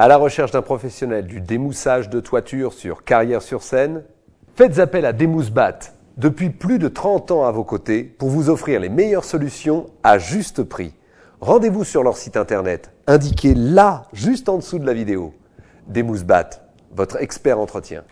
À la recherche d'un professionnel du démoussage de toiture sur Carrière-sur-Seine, faites appel à Démoussebat, depuis plus de 30 ans à vos côtés, pour vous offrir les meilleures solutions à juste prix. Rendez-vous sur leur site internet, indiqué là, juste en dessous de la vidéo. Démoussebat, votre expert entretien.